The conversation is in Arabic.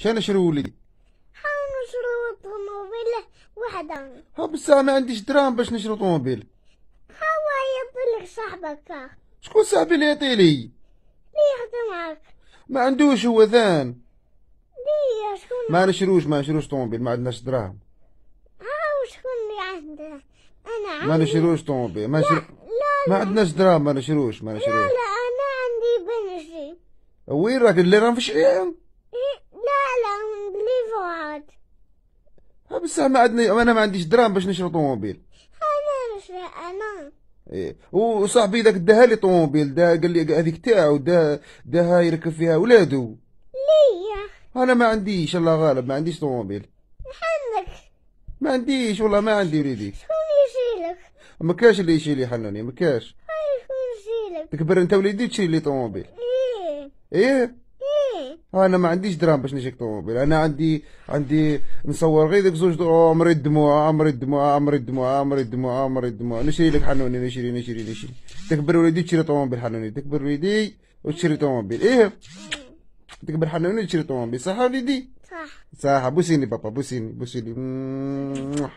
شنو نشري ولدي حاول نشرو طوموبيله وحده ها بس ما عنديش درام باش نشرو طوموبيل هو لك صاحبك شكون صاحبي اللي يعطي لي اللي يخدم معك ما عندوش هو ذان ليه شكون ما نشروش ما نشروش طوموبيل ما عندناش دراهم ها وشكون اللي عنده انا عندي ما نشروش طوموبيل ما نشر... لا, لا ما عندناش دراهم ما نشروش ما نشروش لا لا انا عندي بنجي وين راك اللي راهم في الشارع عاد آه، بصح ما عندنا انا ما عنديش درام باش نشري طوموبيل انا نشري انا ايه وصاحبي ذاك داها لي طوموبيل دا قال لي هذيك تاعو داها داها يركب فيها ولادو ليا انا ما عنديش الله غالب ما عنديش طوموبيل عندك ما عنديش والله ما عندي وليدي شكون يشيلك ما كاش اللي يشيلي حناني ما كاش شكون يشيلك تكبر انت وليدي تشيل لي طوموبيل ايه ايه آه، انا ما عنديش درام باش نشري طوموبيل انا عندي عندي نصور غير ذاك زوج عمري الدموع عمري الدموع عمري الدموع عمري الدموع عمري الدموع نشري لك حنوني نشري نشري نشري تكبر وليدي تشري طوموبيل حنوني تكبر وليدي وتشري طوموبيل ايه تكبر حنوني تشري طوموبيل صح وليدي صح صح بوسيني بابا بوسيني بوسيني